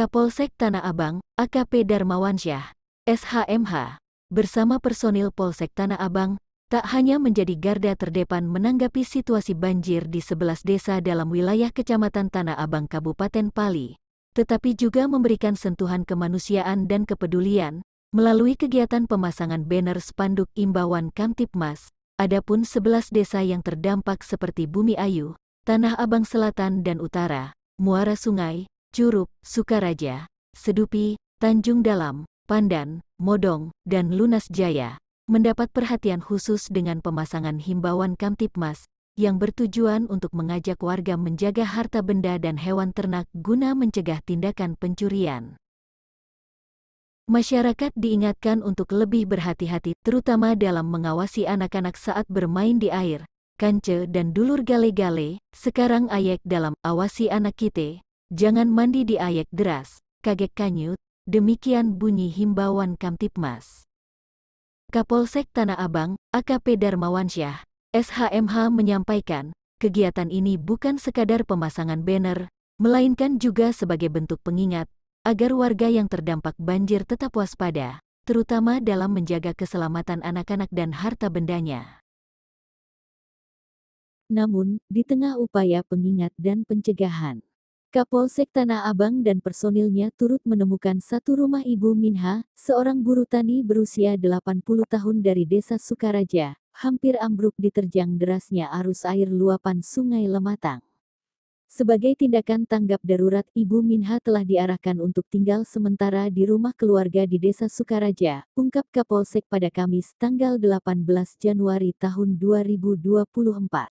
Kapolsek Tanah Abang, AKP Darmawansyah, SHMH, bersama personil Polsek Tanah Abang, tak hanya menjadi garda terdepan menanggapi situasi banjir di sebelas desa dalam wilayah Kecamatan Tanah Abang Kabupaten Pali, tetapi juga memberikan sentuhan kemanusiaan dan kepedulian melalui kegiatan pemasangan banner spanduk imbauan Kamtipmas. Adapun sebelas desa yang terdampak seperti Bumi Ayu, Tanah Abang Selatan dan Utara, Muara Sungai, Curup, Sukaraja, Sedupi, Tanjung Dalam, Pandan, Modong, dan Lunas Jaya, mendapat perhatian khusus dengan pemasangan himbauan Kamtipmas yang bertujuan untuk mengajak warga menjaga harta benda dan hewan ternak guna mencegah tindakan pencurian. Masyarakat diingatkan untuk lebih berhati-hati terutama dalam mengawasi anak-anak saat bermain di air, kance dan dulur gale-gale, sekarang ayek dalam awasi anak kita, Jangan mandi di ayek deras, kaget kanyut, demikian bunyi himbauan Kamtipmas. Kapolsek Tanah Abang, AKP Darmawansyah, SHMH menyampaikan, kegiatan ini bukan sekadar pemasangan banner, melainkan juga sebagai bentuk pengingat, agar warga yang terdampak banjir tetap waspada, terutama dalam menjaga keselamatan anak-anak dan harta bendanya. Namun, di tengah upaya pengingat dan pencegahan, Kapolsek Tanah Abang dan personilnya turut menemukan satu rumah Ibu Minha, seorang buruh tani berusia 80 tahun dari desa Sukaraja, hampir ambruk diterjang derasnya arus air luapan Sungai Lematang. Sebagai tindakan tanggap darurat, Ibu Minha telah diarahkan untuk tinggal sementara di rumah keluarga di Desa Sukaraja, ungkap Kapolsek pada Kamis tanggal 18 Januari tahun 2024.